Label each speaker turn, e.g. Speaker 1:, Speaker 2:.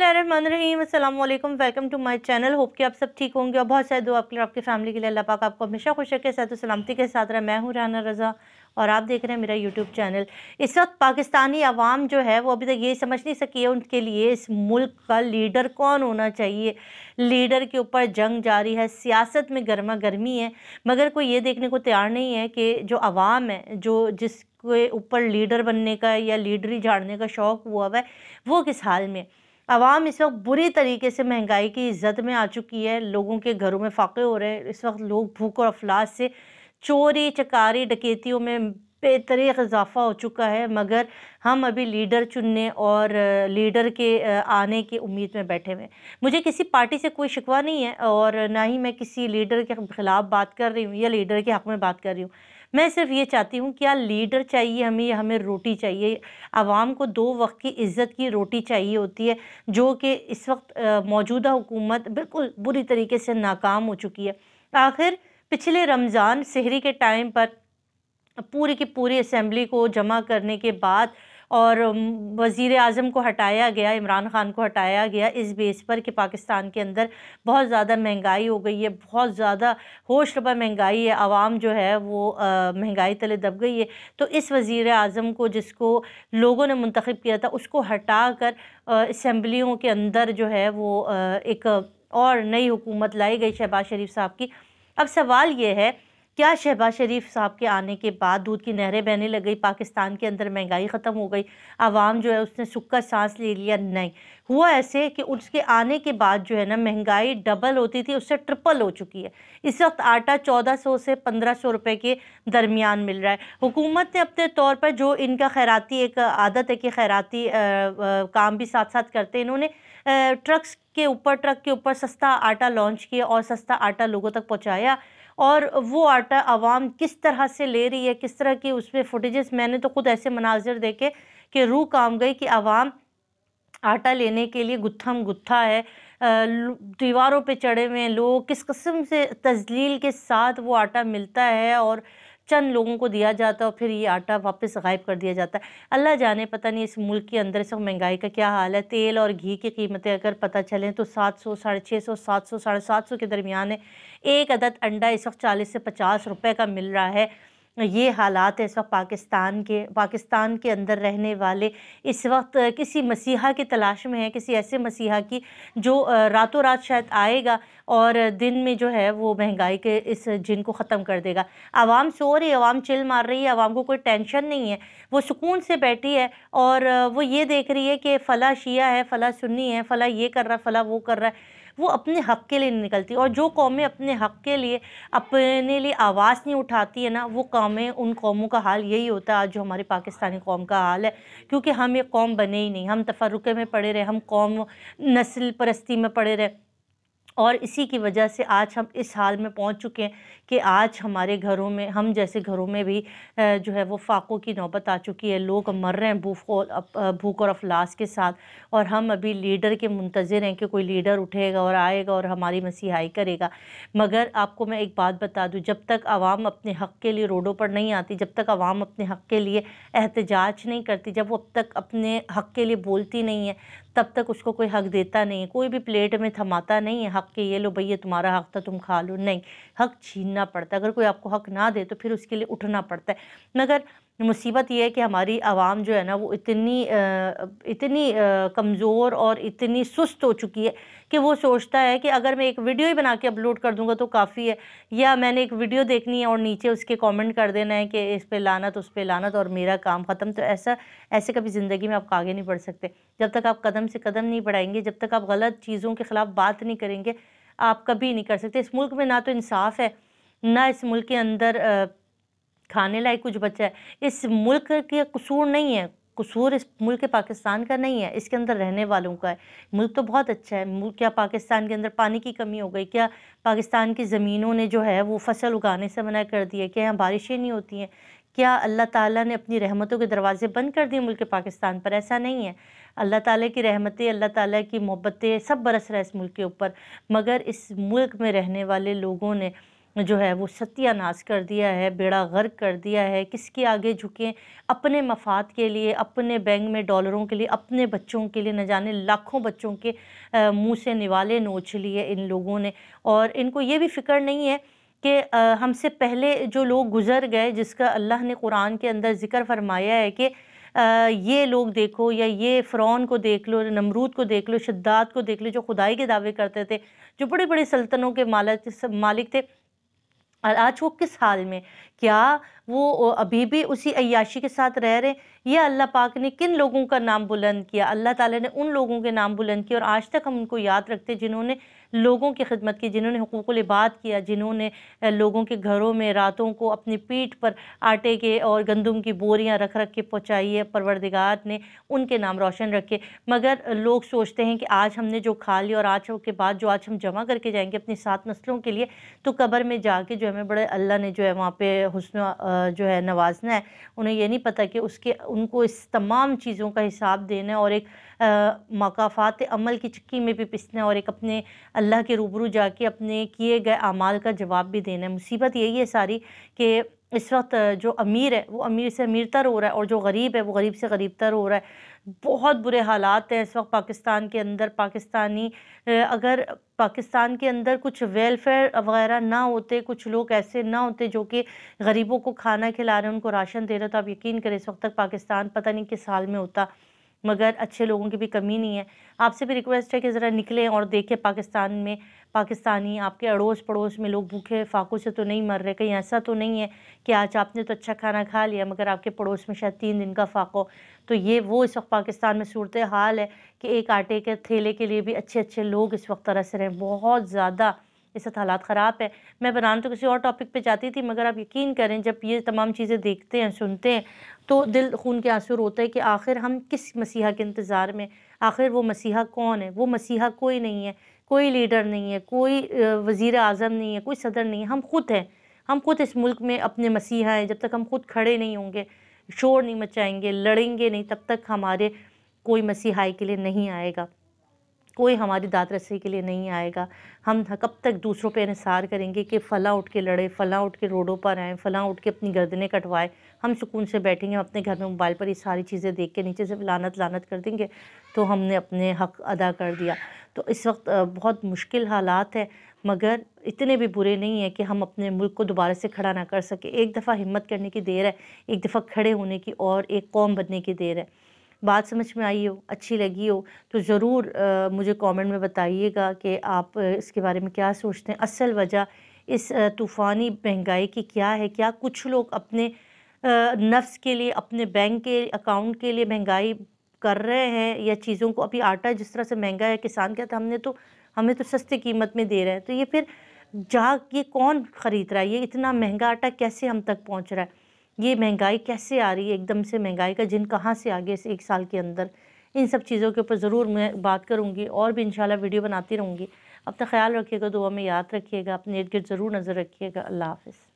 Speaker 1: अस्सलाम welcome to my channel hope कि आप सब ठीक होंगे और बहुत सारे दो आपके लिए आपकी फैमिली के लिए अल्लाह पाक आपको हमेशा खुश रखे साथ सलामती के साथ रहा मैं हूँ राना रज़ा और आप देख रहे हैं मेरा यूट्यूब चैनल इस वक्त पाकिस्तानी आवाम जो है वो अभी तक ये समझ नहीं सकी है उनके लिए इस मुल्क का लीडर कौन होना चाहिए लीडर के ऊपर जंग जारी है सियासत में गर्मा गर्मी है मगर कोई ये देखने को तैयार नहीं है कि जो आवाम है जो जिसके ऊपर लीडर बनने का या लीडरी झाड़ने का शौक़ हुआ हुआ है वो किस हाल में आवाम इस वक्त बुरी तरीके से महंगाई की इज्जत में आ चुकी है लोगों के घरों में फाके हो रहे हैं इस वक्त लोग भूख और अफलास से चोरी चकारी डकैतियों में बेतरीक इजाफा हो चुका है मगर हम अभी लीडर चुनने और लीडर के आने की उम्मीद में बैठे हुए मुझे किसी पार्टी से कोई शिकवा नहीं है और ना ही मैं किसी लीडर के ख़िलाफ़ बात कर रही हूँ या लीडर के हक़ में बात कर रही हूँ मैं सिर्फ ये चाहती हूँ कि लीडर चाहिए हमें या हमें रोटी चाहिए आवाम को दो वक्त की इज्जत की रोटी चाहिए होती है जो कि इस वक्त मौजूदा हुकूमत बिल्कुल बुरी तरीके से नाकाम हो चुकी है आखिर पिछले रमज़ान शहरी के टाइम पर पूरी की पूरी असम्बली को जमा करने के बाद और वज़ी अजम को हटाया गया इमरान ख़ान को हटाया गया इस बेस पर कि पाकिस्तान के अंदर बहुत ज़्यादा महंगाई हो गई है बहुत ज़्यादा होश रबा महंगाई है आवाम जो है वो महंगाई तले दब गई है तो इस वज़ी अजम को जिसको लोगों ने मंतखब किया था उसको हटा कर इसम्बलियों के अंदर जो है वो एक और नई हुकूमत लाई गई शहबाज शरीफ साहब की अब सवाल ये है क्या शहबाज शरीफ साहब के आने के बाद दूध की नहरें बहने लग गई पाकिस्तान के अंदर महंगाई ख़त्म हो गई आवाम जो है उसने सुखा सांस ले लिया नहीं हुआ ऐसे कि उसके आने के बाद जो है ना महंगाई डबल होती थी उससे ट्रिपल हो चुकी है इस वक्त आटा चौदह सौ से पंद्रह सौ रुपये के दरमियान मिल रहा है हुकूमत ने अपने तौर पर जो इनका खैराती एक आदत है कि खैराती काम भी साथ साथ करते हैं इन्होंने ट्रक्स के ऊपर ट्रक के ऊपर सस्ता आटा लॉन्च किया और सस्ता आटा लोगों तक पहुँचाया और वो आटा आवाम किस तरह से ले रही है किस तरह की उसमें फुटेज़ फुटेजेस मैंने तो ख़ुद ऐसे मनाजिर देखे कि रूह काम गई कि आवाम आटा लेने के लिए गुत्थम गुत्था है दीवारों पे चढ़े हुए हैं लोग किस कस्म से तजलील के साथ वो आटा मिलता है और चंद लोगों को दिया जाता है और फिर ये आटा वापस गायब कर दिया जाता है अल्लाह जाने पता नहीं इस मुल्क के अंदर से महंगाई का क्या हाल है तेल और घी की कीमतें अगर पता चलें तो सात सौ साढ़े छः सौ सात सौ साढ़े सात सौ के दरमियान है एक अदद अंडा इस वक्त चालीस से पचास रुपये का मिल रहा है ये हालात इस वक्त पाकिस्तान के पाकिस्तान के अंदर रहने वाले इस वक्त किसी मसीहा की तलाश में है किसी ऐसे मसीहा की जो रातों रात शायद आएगा और दिन में जो है वो महंगाई के इस जिन को ख़त्म कर देगा आवाम सो रही है आवाम चिल मार रही है आवाम को कोई टेंशन नहीं है वो सुकून से बैठी है और वो ये देख रही है कि फ़ला शिया है फ़ला सुन्नी है फ़ला ये कर रहा है फ़ला वो कर रहा है वो अपने हक़ के लिए निकलती और जो कौमें अपने हक़ के लिए अपने लिए आवाज़ नहीं उठाती है ना वो कौमें उन कौमों का हाल यही होता है आज जो हमारे पाकिस्तानी कौम का हाल है क्योंकि हम एक कौम बने ही नहीं हम तफरुक़े में पड़े रहे हम कौम नस्ल परस्ती में पड़े रहे और इसी की वजह से आज हम इस हाल में पहुंच चुके हैं कि आज हमारे घरों में हम जैसे घरों में भी जो है वो फाकों की नौबत आ चुकी है लोग मर रहे हैं भूख और भूख और अफलास के साथ और हम अभी लीडर के मुंतज़र हैं कि कोई लीडर उठेगा और आएगा और हमारी मसीहाई करेगा मगर आपको मैं एक बात बता दूँ जब तक आवाम अपने हक़ के लिए रोडों पर नहीं आती जब तक आवाम अपने हक़ के लिए एहतजाज नहीं करती जब वो अब तक अपने हक़ के लिए बोलती नहीं है तब तक उसको कोई हक़ देता नहीं है कोई भी प्लेट में थमाता नहीं है हक के ये लो भैया तुम्हारा हक था तुम खा लो नहीं हक छीनना पड़ता है अगर कोई आपको हक ना दे तो फिर उसके लिए उठना पड़ता है मगर मुसीबत ये है कि हमारी आवाम जो है ना वो इतनी इतनी कमज़ोर और इतनी सुस्त हो चुकी है कि वो सोचता है कि अगर मैं एक वीडियो ही बना के अपलोड कर दूंगा तो काफ़ी है या मैंने एक वीडियो देखनी है और नीचे उसके कमेंट कर देना है कि इस पर लानत उस पर लानत और मेरा काम ख़त्म तो ऐसा ऐसे कभी ज़िंदगी में आप आगे नहीं बढ़ सकते जब तक आप कदम से कदम नहीं बढ़ाएंगे जब तक आप गलत चीज़ों के ख़िलाफ़ बात नहीं करेंगे आप कभी नहीं कर सकते इस मुल्क में ना तो इंसाफ है ना इस मुल्क के अंदर खाने लायक कुछ बचा है इस मुल्क के कसूर नहीं है कसूर इस मुल्क पाकिस्तान का नहीं है इसके अंदर रहने वालों का है मुल्क तो बहुत अच्छा है क्या पाकिस्तान के अंदर पानी की कमी हो गई क्या पाकिस्तान की ज़मीनों ने जो है वो फसल उगाने से मना कर दिया क्या यहाँ बारिशें नहीं होती हैं क्या अल्लाह ताला ने अपनी रहमतों के दरवाज़े बंद कर दिए मुल्क पाकिस्तान पर ऐसा नहीं है अल्लाह ताला की रहमतें अल्लाह ताला की मोहब्बतें सब बरस रहा है इस मुल्क के ऊपर मगर इस मुल्क में रहने वाले लोगों ने जो है वो सत्यानाश कर दिया है बेड़ा गर्क कर दिया है किसके आगे झुकें अपने मफाद के लिए अपने बैंक में डॉलरों के लिए अपने बच्चों के लिए न जाने लाखों बच्चों के मुंह से निवाले नोच लिए इन लोगों ने और इनको ये भी फिक्र नहीं है कि हमसे पहले जो लोग गुज़र गए जिसका अल्लाह ने कुरान के अंदर ज़िक्र फरमाया है कि ये लोग देखो या ये फ़्रौन को देख लो नमरूद को देख लो शद्दात को देख लो जो खुदाई के दावे करते थे जो बड़े बड़े सल्तनों के मालक मालिक थे और आज वो किस हाल में क्या वो अभी भी उसी अयाशी के साथ रह रहे ये अल्लाह पाक ने किन लोगों का नाम बुलंद किया अल्लाह ताला ने उन लोगों के नाम बुलंद किया और आज तक हम उनको याद रखते जिन्होंने लोगों की खिदमत की जिन्होंने हकूक इबाद किया जिन्होंने लोगों के घरों में रातों को अपनी पीठ पर आटे के और गंदम की बोरियां रख रख के पहुँचाई है परवरदिगार ने उनके नाम रोशन रखे मगर लोग सोचते हैं कि आज हमने जो खा लिया और आज के बाद जो आज हम जमा करके जाएंगे अपनी सात नस्लों के लिए तो कबर में जाके जो हमें बड़े अल्लाह ने जो है वहाँ पर हसन जो है नवाजना है उन्हें यह नहीं पता कि उसके उनको इस तमाम चीज़ों का हिसाब देना है और एक मकाफात अमल की चक्की में भी पिसना और एक अपने अल्लाह के रूबरू जाके अपने किए गए अमाल का जवाब भी देना है मुसीबत यही है सारी कि इस वक्त जो अमीर है वो अमीर से अमीर तर हो रहा है और जो गरीब है वो गरीब से गरीब तर हो रहा है बहुत बुरे हालात हैं इस वक्त पाकिस्तान के अंदर पाकिस्तानी अगर पाकिस्तान के अंदर कुछ वेलफेयर वगैरह ना होते कुछ लोग ऐसे ना होते जो कि गरीबों को खाना खिला रहे हैं उनको राशन दे रहे तो आप यकीन करें इस वक्त तक पाकिस्तान पता नहीं किस हाल में होता मगर अच्छे लोगों की भी कमी नहीं है आपसे भी रिक्वेस्ट है कि ज़रा निकलें और देखें पाकिस्तान में पाकिस्तानी आपके अड़ोस पड़ोस में लोग भूखे फाकों से तो नहीं मर रहे कहीं ऐसा तो नहीं है कि आज आपने तो अच्छा खाना खा लिया मगर आपके पड़ोस में शायद तीन दिन का फाको तो ये वो इस वक्त पाकिस्तान में सूरत हाल है कि एक आटे के थैले के लिए भी अच्छे अच्छे लोग इस वक्त तरस रहे हैं बहुत ज़्यादा इस वक्त हालात ख़राब है मैं बनान तो किसी और टॉपिक पर जाती थी मगर आप यकीन करें जब ये तमाम चीज़ें देखते हैं सुनते हैं तो दिल खून के आंसू होते हैं कि आखिर हम किस मसीहा के इंतज़ार में आखिर वो मसीहा कौन है वो मसीहा कोई नहीं है कोई लीडर नहीं है कोई वज़ी अजम नहीं है कोई सदर नहीं है हम खुद हैं हम खुद इस मुल्क में अपने मसीहा हैं जब तक हम खुद खड़े नहीं होंगे शोर नहीं मचाएंगे लड़ेंगे नहीं तब तक हमारे कोई मसीहाई के लिए नहीं आएगा कोई हमारी दात रस्सी के लिए नहीं आएगा हम कब तक दूसरों पे इसार करेंगे कि फ़लाँ उठ के लड़े फ़लाँ उठ के रोडों पर आएँ फ़लाँ उठ के अपनी गर्दने कटवाए हम सुकून से बैठेंगे हम अपने घर में मोबाइल पर ये सारी चीज़ें देख के नीचे से लानत लानत कर देंगे तो हमने अपने हक अदा कर दिया तो इस वक्त बहुत मुश्किल हालात है मगर इतने भी बुरे नहीं हैं कि हम अपने मुल्क को दोबारा से खड़ा ना कर सके एक दफ़ा हिम्मत करने की देर है एक दफ़ा खड़े होने की और एक कौम बनने की देर है बात समझ में आई हो अच्छी लगी हो तो ज़रूर मुझे कमेंट में बताइएगा कि आप इसके बारे में क्या सोचते हैं असल वजह इस तूफ़ानी महंगाई की क्या है क्या कुछ लोग अपने नफ्स के लिए अपने बैंक के अकाउंट के लिए महंगाई कर रहे हैं या चीज़ों को अभी आटा जिस तरह से महंगा है किसान क्या तो हमने तो हमें तो सस्ते कीमत में दे रहे हैं तो ये फिर जा ये कौन ख़रीद रहा है ये इतना महंगा आटा कैसे हम तक पहुंच रहा है ये महंगाई कैसे आ रही है एकदम से महंगाई का जिन कहाँ से आ गया इस एक साल के अंदर इन सब चीज़ों के ऊपर ज़रूर मैं बात करूँगी और भी इन वीडियो बनाती रहूँगी अपना ख्याल रखिएगा दुआ में याद रखिएगा अपने इर्द गिर्द ज़रूर नज़र रखिएगा अल्लाह हाफिज़